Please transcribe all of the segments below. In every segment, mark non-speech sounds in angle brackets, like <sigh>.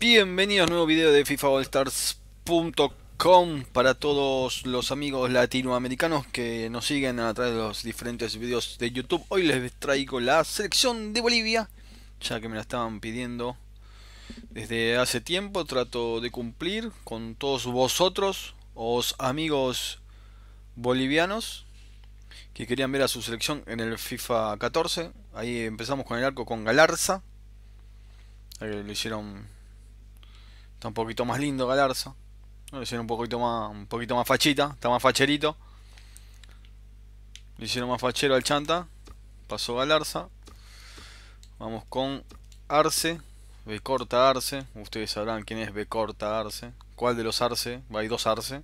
Bienvenidos a un nuevo video de FIFAAllstars.com para todos los amigos latinoamericanos que nos siguen a través de los diferentes videos de YouTube. Hoy les traigo la selección de Bolivia, ya que me la estaban pidiendo desde hace tiempo. Trato de cumplir con todos vosotros, os amigos bolivianos que querían ver a su selección en el FIFA 14. Ahí empezamos con el arco con Galarza. Ahí lo hicieron Está un poquito más lindo Galarza. Le hicieron un poquito más, un poquito más fachita, está más facherito. Le hicieron más fachero al Chanta. Pasó Galarza. Vamos con Arce. Becorta Arce. Ustedes sabrán quién es Becorta corta Arce. ¿Cuál de los Arce? Hay dos Arce.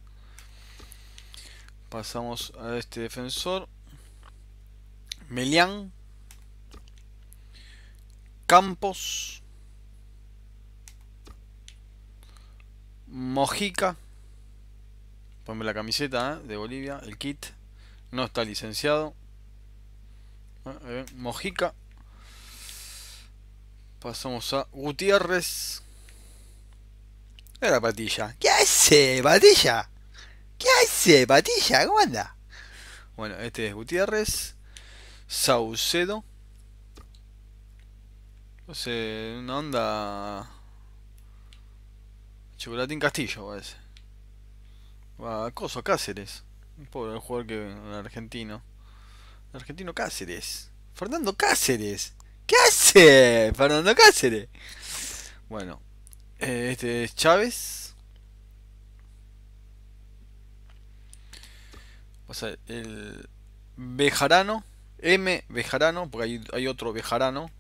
Pasamos a este defensor. Melián. Campos. Mojica. Ponme la camiseta ¿eh? de Bolivia, el kit. No está licenciado. Ah, Mojica. Pasamos a Gutiérrez. Era Patilla. ¿Qué hace, Patilla? ¿Qué hace, Patilla? ¿Cómo anda? Bueno, este es Gutiérrez. Saucedo. No sé, una onda Chocolatín Castillo, parece. Va, Coso Cáceres. Un pobre jugador que. argentino. argentino Cáceres. Fernando Cáceres. ¿Qué hace? Fernando Cáceres. Bueno. Eh, este es Chávez. O sea, el Bejarano. M Bejarano, porque hay, hay otro Bejarano.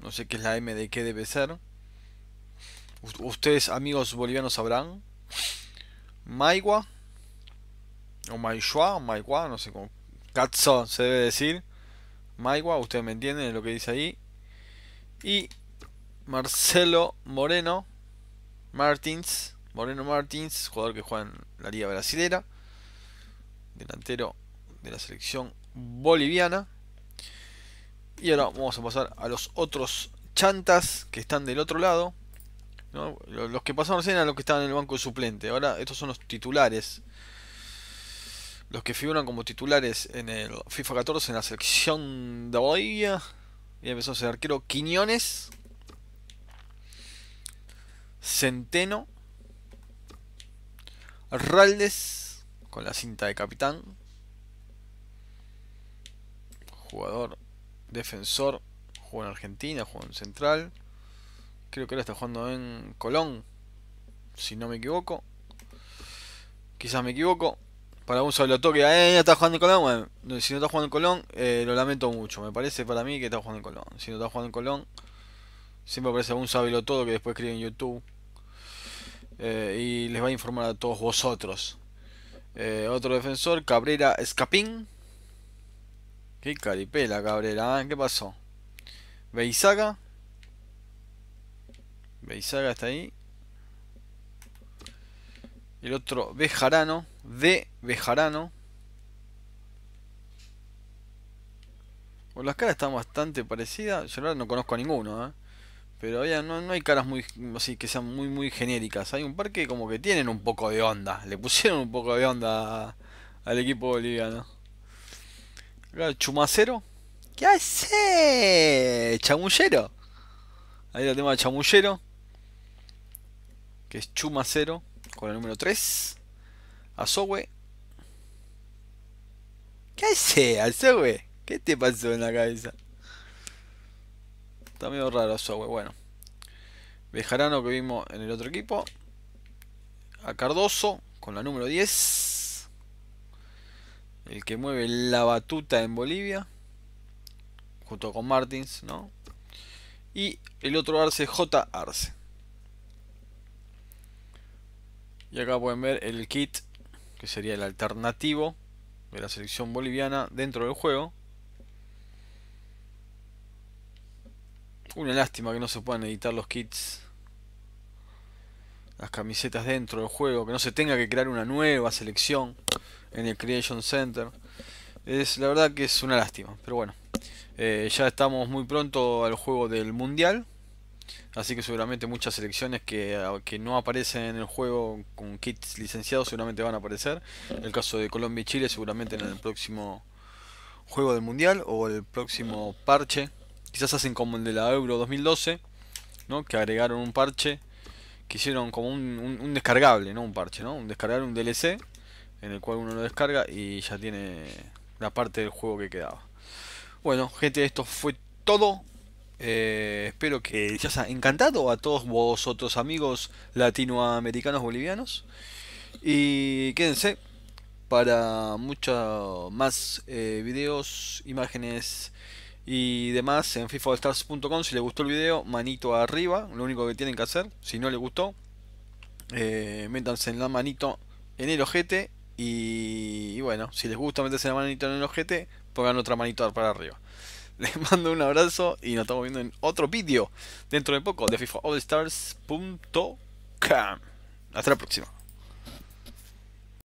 No sé qué es la M de qué debe ser ustedes amigos bolivianos sabrán. Maigua. O O Maigua, no sé cómo. Katso se debe decir. Maigua, ustedes me entienden lo que dice ahí. Y Marcelo Moreno. Martins. Moreno Martins, jugador que juega en la Liga Brasilera. Delantero de la selección boliviana. Y ahora vamos a pasar a los otros chantas que están del otro lado. Los que pasaron recién eran los que estaban en el banco de suplente. Ahora estos son los titulares. Los que figuran como titulares en el FIFA 14 en la selección de Bolivia. Y empezó a ser arquero Quiñones. Centeno. Raldes. Con la cinta de capitán. Jugador. Defensor. Jugó en Argentina. Jugó en Central. Creo que ahora está jugando en Colón. Si no me equivoco. Quizás me equivoco. Para un solo que Eh, está jugando en Colón. si no está jugando en Colón, eh, lo lamento mucho. Me parece para mí que está jugando en Colón. Si no está jugando en Colón, siempre aparece un sábelo que después escribe en YouTube. Eh, y les va a informar a todos vosotros. Eh, otro defensor, Cabrera Escapín. Qué caripela, Cabrera. ¿Qué pasó? Beizaga. Beizaga está ahí. El otro Bejarano. De Bejarano. las caras están bastante parecidas. Yo no conozco a ninguno, ¿eh? Pero ya no, hay caras muy así que sean muy muy genéricas. Hay un par que como que tienen un poco de onda. Le pusieron un poco de onda al equipo boliviano. Chumacero. ¿Qué hace? Chamullero. Ahí lo tema de Chamullero que es Chuma 0 con el número 3. Azowe. ¿Qué hace Azowe? ¿Qué te pasó en la cabeza? Está medio raro Azowe, bueno. Bejarano que vimos en el otro equipo. A Cardoso con la número 10. El que mueve la batuta en Bolivia. Junto con Martins, ¿no? Y el otro Arce, J. Arce. Y acá pueden ver el kit, que sería el alternativo de la selección boliviana dentro del juego. Una lástima que no se puedan editar los kits, las camisetas dentro del juego, que no se tenga que crear una nueva selección en el Creation Center. Es la verdad que es una lástima, pero bueno, eh, ya estamos muy pronto al juego del Mundial Así que seguramente muchas selecciones que, no aparecen en el juego con kits licenciados seguramente van a aparecer. El caso de Colombia y Chile seguramente en el próximo juego del Mundial o el próximo parche. Quizás hacen como el de la Euro 2012, ¿no? que agregaron un parche, que hicieron como un, descargable, no un parche, ¿no? un descargar un DLC en el cual uno lo descarga y ya tiene la parte del juego que quedaba. Bueno, gente, esto fue todo eh, espero que les haya encantado a todos vosotros amigos latinoamericanos bolivianos. Y quédense para muchos más eh, videos, imágenes y demás en fifaallstars.com. Si les gustó el video, manito arriba, lo único que tienen que hacer. Si no les gustó, eh, métanse en la manito en el ojete. Y, y bueno, si les gusta meterse la manito en el ojete, pongan otra manito para arriba. <laughs> Les mando un abrazo y nos estamos viendo en otro vídeo dentro de poco de Stars.com. Hasta la próxima.